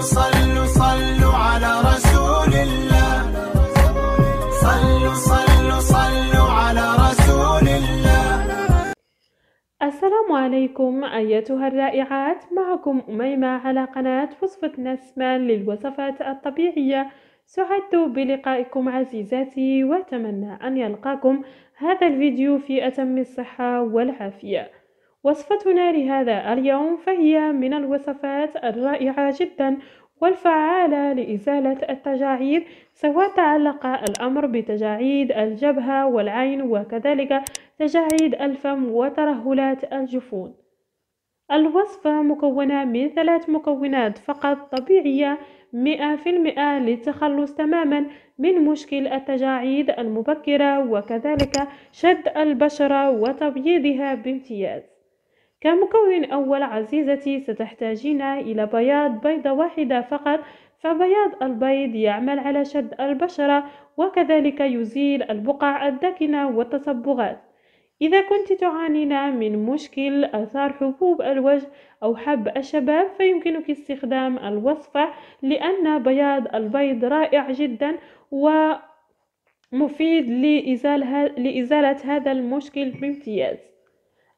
صلوا صلوا على رسول الله صلوا صلوا صلوا على رسول الله السلام عليكم أيتها الرائعات معكم أميمة على قناة وصفة نسمان للوصفات الطبيعية سعدت بلقائكم عزيزاتي وأتمنى أن يلقاكم هذا الفيديو في أتم الصحة والعافية وصفتنا لهذا اليوم فهي من الوصفات الرائعة جدا والفعالة لإزالة التجاعيد سواء تعلق الأمر بتجاعيد الجبهة والعين وكذلك تجاعيد الفم وترهلات الجفون الوصفة مكونة من ثلاث مكونات فقط طبيعية مئة في المئة للتخلص تماما من مشكل التجاعيد المبكرة وكذلك شد البشرة وتبييضها بامتياز كمكون أول عزيزتي ستحتاجين إلى بياض بيضة واحدة فقط فبياض البيض يعمل على شد البشرة وكذلك يزيل البقع الداكنة والتصبغات إذا كنت تعانين من مشكل آثار حبوب الوجه أو حب الشباب فيمكنك استخدام الوصفة لأن بياض البيض رائع جدا ومفيد لإزالة هذا المشكل بامتياز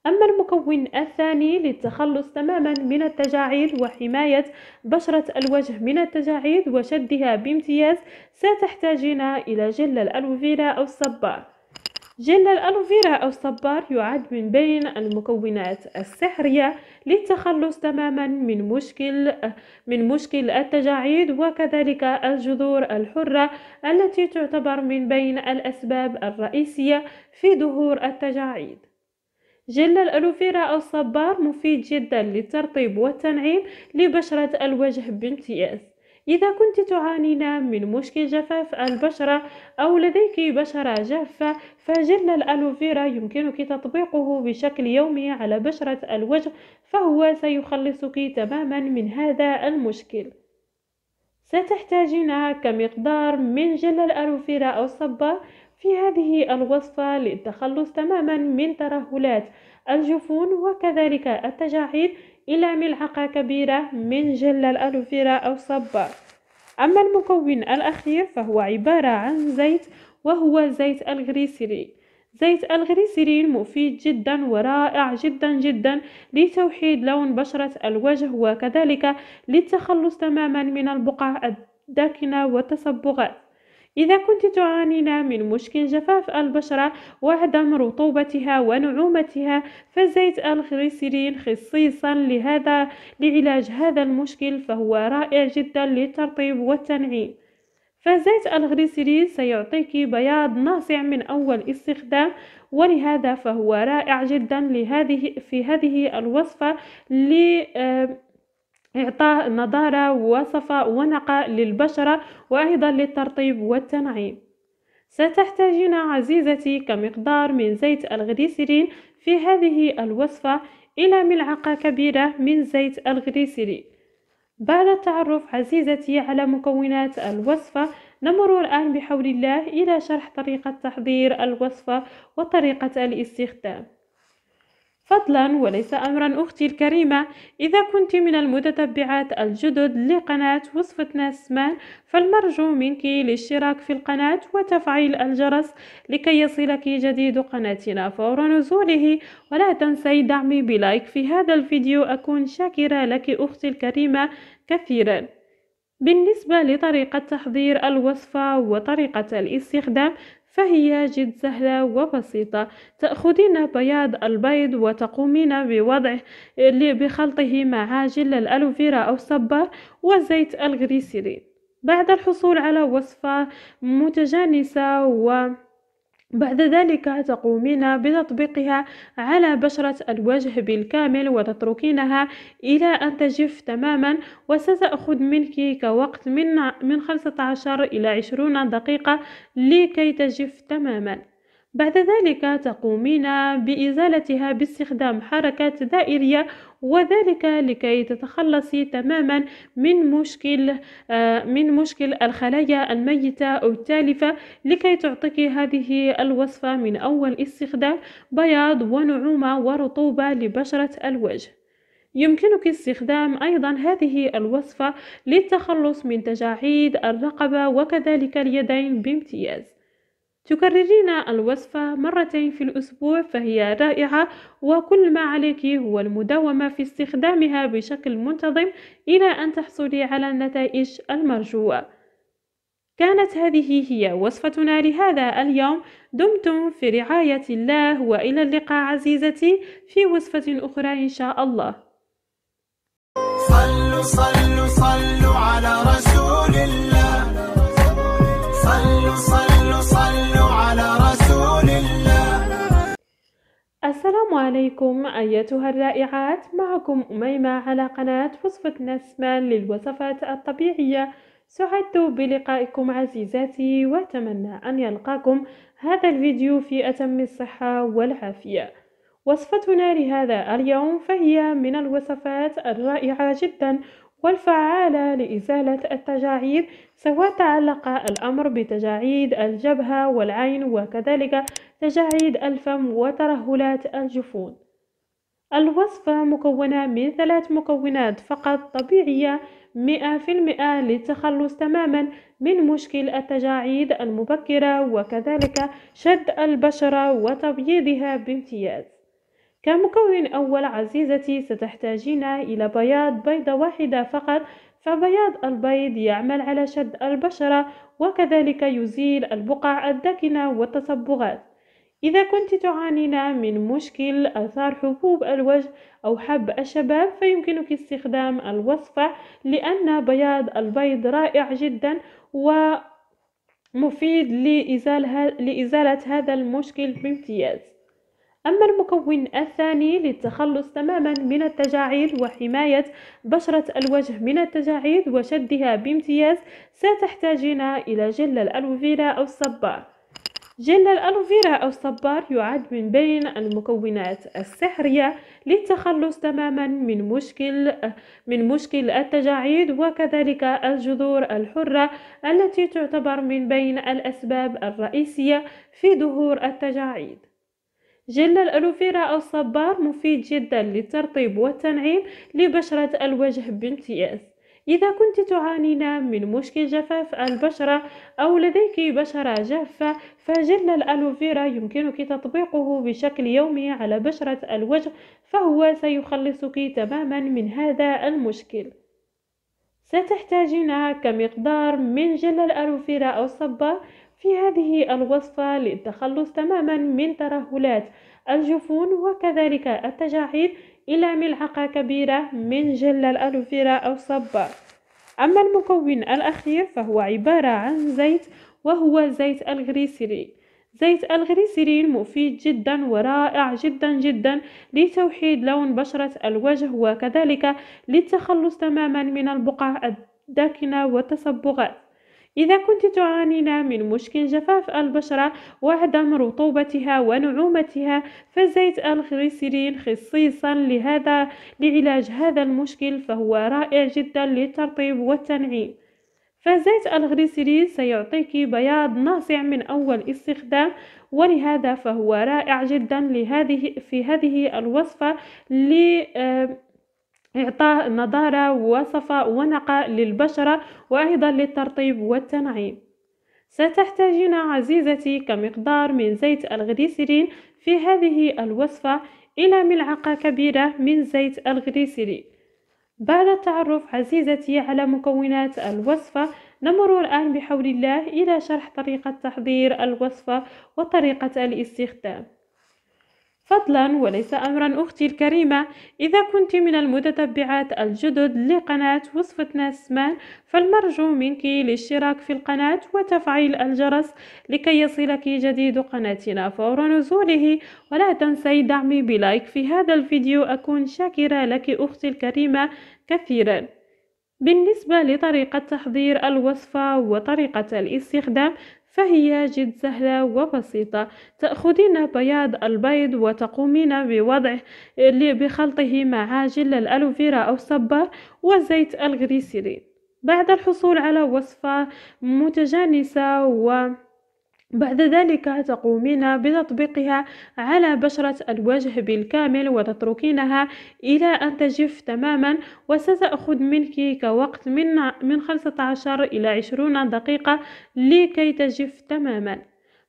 أما المكون الثاني للتخلص تماما من التجاعيد وحماية بشرة الوجه من التجاعيد وشدها بامتياز ستحتاجين إلى جل الألوفيرا أو الصبار جل الألوفيرا أو الصبار يعد من بين المكونات السحرية للتخلص تماما من مشكل من مشكل التجاعيد وكذلك الجذور الحرة التي تعتبر من بين الأسباب الرئيسية في ظهور التجاعيد جل الألوفيرا أو الصبار مفيد جدا للترطيب والتنعيم لبشرة الوجه بامتياز إذا كنت تعانين من مشكل جفاف البشرة أو لديك بشرة جافة فجل الألوفيرا يمكنك تطبيقه بشكل يومي على بشرة الوجه فهو سيخلصك تماما من هذا المشكل ستحتاجين كمقدار من جل الألوفيرا أو الصبار في هذه الوصفة للتخلص تماما من ترهلات الجفون وكذلك التجاعيد إلى ملعقة كبيرة من جل الألوفيرا أو صبة أما المكون الأخير فهو عبارة عن زيت وهو زيت الغريسرين زيت الغريسيرين مفيد جدا ورائع جدا جدا لتوحيد لون بشرة الوجه وكذلك للتخلص تماما من البقع الداكنة والتصبغات إذا كنت تعانين من مشكل جفاف البشرة وعدم رطوبتها ونعومتها فزيت الغليسيرين خصيصا لهذا لعلاج هذا المشكل فهو رائع جدا للترطيب والتنعيم فزيت الغليسيرين سيعطيك بياض ناصع من أول استخدام ولهذا فهو رائع جدا لهذه في هذه الوصفة ل آه، إعطاء نضارة وصفاء ونقاء للبشرة وأيضا للترطيب والتنعيم ستحتاجين عزيزتي كمقدار من زيت الغليسرين في هذه الوصفة إلى ملعقة كبيرة من زيت الغليسرين بعد التعرف عزيزتي على مكونات الوصفة نمر الآن بحول الله إلى شرح طريقة تحضير الوصفة وطريقة الاستخدام فضلا وليس أمرا أختي الكريمة إذا كنت من المتتبعات الجدد لقناة وصفة ناس مان فالمرجو منك الاشتراك في القناة وتفعيل الجرس لكي يصلك جديد قناتنا فور نزوله ولا تنسي دعمي بلايك في هذا الفيديو أكون شاكرة لك أختي الكريمة كثيرا بالنسبة لطريقة تحضير الوصفة وطريقة الاستخدام فهي جد سهلة وبسيطة تأخذين بياض البيض وتقومين بوضعه بخلطه مع عاجل الألوفيرا أو الصبار وزيت الغريسيرين بعد الحصول على وصفة متجانسة و بعد ذلك تقومين بتطبيقها على بشرة الوجه بالكامل وتتركينها إلى أن تجف تماما وستأخذ منك كوقت من 15 إلى 20 دقيقة لكي تجف تماما بعد ذلك تقومين بإزالتها باستخدام حركات دائرية وذلك لكي تتخلصي تماما من مشكل آه، من مشكل الخلايا الميتة أو التالفة لكي تعطيك هذه الوصفة من أول استخدام بياض ونعومة ورطوبة لبشرة الوجه يمكنك استخدام أيضا هذه الوصفة للتخلص من تجاعيد الرقبة وكذلك اليدين بامتياز تكررين الوصفة مرتين في الأسبوع فهي رائعة وكل ما عليك هو المداومة في استخدامها بشكل منتظم إلى أن تحصلي على النتائج المرجوة كانت هذه هي وصفتنا لهذا اليوم دمتم في رعاية الله وإلى اللقاء عزيزتي في وصفة أخرى إن شاء الله صلوا صلوا عليكم أيتها الرائعات معكم أميمة على قناة وصفة نسمان للوصفات الطبيعية سعدت بلقائكم عزيزاتي وأتمنى أن يلقاكم هذا الفيديو في أتم الصحة والعافية وصفتنا لهذا اليوم فهي من الوصفات الرائعة جدا والفعالة لإزالة التجاعيد سواء تعلق الأمر بتجاعيد الجبهة والعين وكذلك تجاعيد الفم وترهلات الجفون الوصفة مكونة من ثلاث مكونات فقط طبيعية مئة في المئة للتخلص تماما من مشكل التجاعيد المبكرة وكذلك شد البشرة وتبييضها بامتياز كمكون أول عزيزتي ستحتاجين إلى بياض بيضة واحدة فقط فبياض البيض يعمل على شد البشرة وكذلك يزيل البقع الداكنة والتصبغات إذا كنت تعانين من مشكل آثار حبوب الوجه أو حب الشباب فيمكنك استخدام الوصفة لأن بياض البيض رائع جدا ومفيد لإزالة, هذا المشكل بامتياز أما المكون الثاني للتخلص تماما من التجاعيد وحماية بشرة الوجه من التجاعيد وشدها بامتياز ستحتاجين إلى جل الألوفيرا أو الصبار جل الألوفيرا أو الصبار يعد من بين المكونات السحرية للتخلص تماما من مشكل من مشكل التجاعيد وكذلك الجذور الحرة التي تعتبر من بين الأسباب الرئيسية في ظهور التجاعيد. جل الألوفيرا أو الصبار مفيد جدا للترطيب والتنعيم لبشرة الوجه بامتياز إذا كنت تعانين من مشكل جفاف البشرة أو لديك بشرة جافة فجل الألوفيرا يمكنك تطبيقه بشكل يومي على بشرة الوجه فهو سيخلصك تماما من هذا المشكل ستحتاجين كمقدار من جل الألوفيرا أو صبة في هذه الوصفة للتخلص تماما من ترهلات الجفون وكذلك التجاعيد إلى ملعقة كبيرة من جل الألوفيرا أو صبة أما المكون الأخير فهو عبارة عن زيت وهو زيت الغريسرين زيت الغريسيرين مفيد جدا ورائع جدا جدا لتوحيد لون بشرة الوجه وكذلك للتخلص تماما من البقع الداكنة والتصبغات إذا كنت تعانين من مشكل جفاف البشرة وعدم رطوبتها ونعومتها فزيت الغليسرين خصيصا لهذا لعلاج هذا المشكل فهو رائع جدا للترطيب والتنعيم فزيت الغليسرين سيعطيك بياض ناصع من أول استخدام ولهذا فهو رائع جدا لهذه في هذه الوصفة ل آه، إعطاء نضارة وصفاء ونقاء للبشرة وأيضا للترطيب والتنعيم ستحتاجين عزيزتي كمقدار من زيت الغليسرين في هذه الوصفة إلى ملعقة كبيرة من زيت الغليسرين بعد التعرف عزيزتي على مكونات الوصفة نمر الآن بحول الله إلى شرح طريقة تحضير الوصفة وطريقة الاستخدام فضلا وليس أمرا أختي الكريمة إذا كنت من المتتبعات الجدد لقناة وصفة ناس مان فالمرجو منك الاشتراك في القناة وتفعيل الجرس لكي يصلك جديد قناتنا فور نزوله ولا تنسي دعمي بلايك في هذا الفيديو أكون شاكرة لك أختي الكريمة كثيرا بالنسبة لطريقة تحضير الوصفة وطريقة الاستخدام فهي جد سهلة وبسيطة تأخذين بياض البيض وتقومين بوضعه بخلطه مع عاجل الألوفيرا أو صبار وزيت الغليسيرين بعد الحصول على وصفة متجانسة و بعد ذلك تقومين بتطبيقها على بشرة الوجه بالكامل وتتركينها إلى أن تجف تماما وستأخذ منك كوقت من 15 إلى 20 دقيقة لكي تجف تماما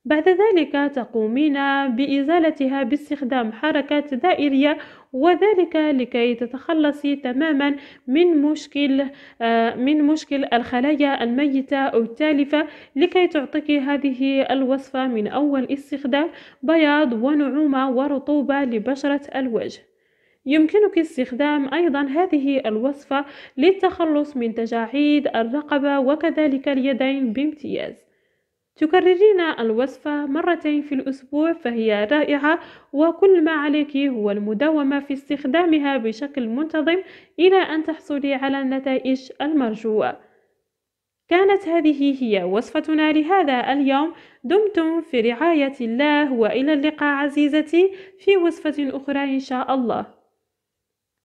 بعد ذلك تقومين بإزالتها باستخدام حركات دائرية وذلك لكي تتخلصي تماما من مشكل آه، من مشكل الخلايا الميتة أو التالفة لكي تعطيك هذه الوصفة من أول استخدام بياض ونعومة ورطوبة لبشرة الوجه يمكنك استخدام أيضا هذه الوصفة للتخلص من تجاعيد الرقبة وكذلك اليدين بامتياز تكررين الوصفة مرتين في الأسبوع فهي رائعة وكل ما عليك هو المداومة في استخدامها بشكل منتظم إلى أن تحصلي على النتائج المرجوة كانت هذه هي وصفتنا لهذا اليوم دمتم في رعاية الله وإلى اللقاء عزيزتي في وصفة أخرى إن شاء الله